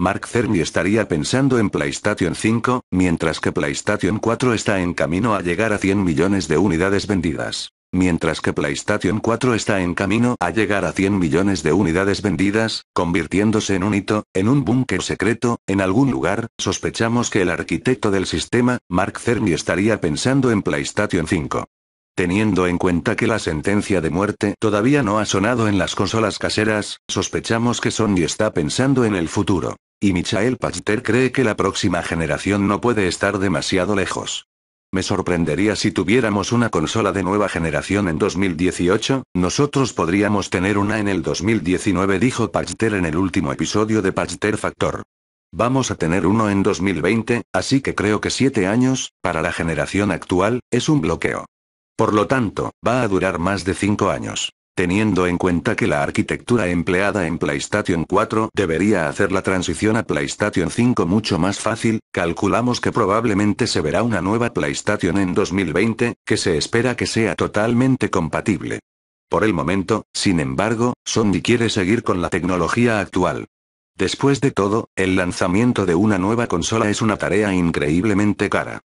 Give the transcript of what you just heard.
Mark Cerny estaría pensando en PlayStation 5, mientras que PlayStation 4 está en camino a llegar a 100 millones de unidades vendidas. Mientras que PlayStation 4 está en camino a llegar a 100 millones de unidades vendidas, convirtiéndose en un hito, en un búnker secreto, en algún lugar, sospechamos que el arquitecto del sistema, Mark Cerny estaría pensando en PlayStation 5. Teniendo en cuenta que la sentencia de muerte todavía no ha sonado en las consolas caseras, sospechamos que Sony está pensando en el futuro. Y Michael Pachter cree que la próxima generación no puede estar demasiado lejos. Me sorprendería si tuviéramos una consola de nueva generación en 2018, nosotros podríamos tener una en el 2019, dijo Pachter en el último episodio de Pachter Factor. Vamos a tener uno en 2020, así que creo que siete años, para la generación actual, es un bloqueo. Por lo tanto, va a durar más de cinco años teniendo en cuenta que la arquitectura empleada en PlayStation 4 debería hacer la transición a PlayStation 5 mucho más fácil, calculamos que probablemente se verá una nueva PlayStation en 2020, que se espera que sea totalmente compatible. Por el momento, sin embargo, Sony quiere seguir con la tecnología actual. Después de todo, el lanzamiento de una nueva consola es una tarea increíblemente cara.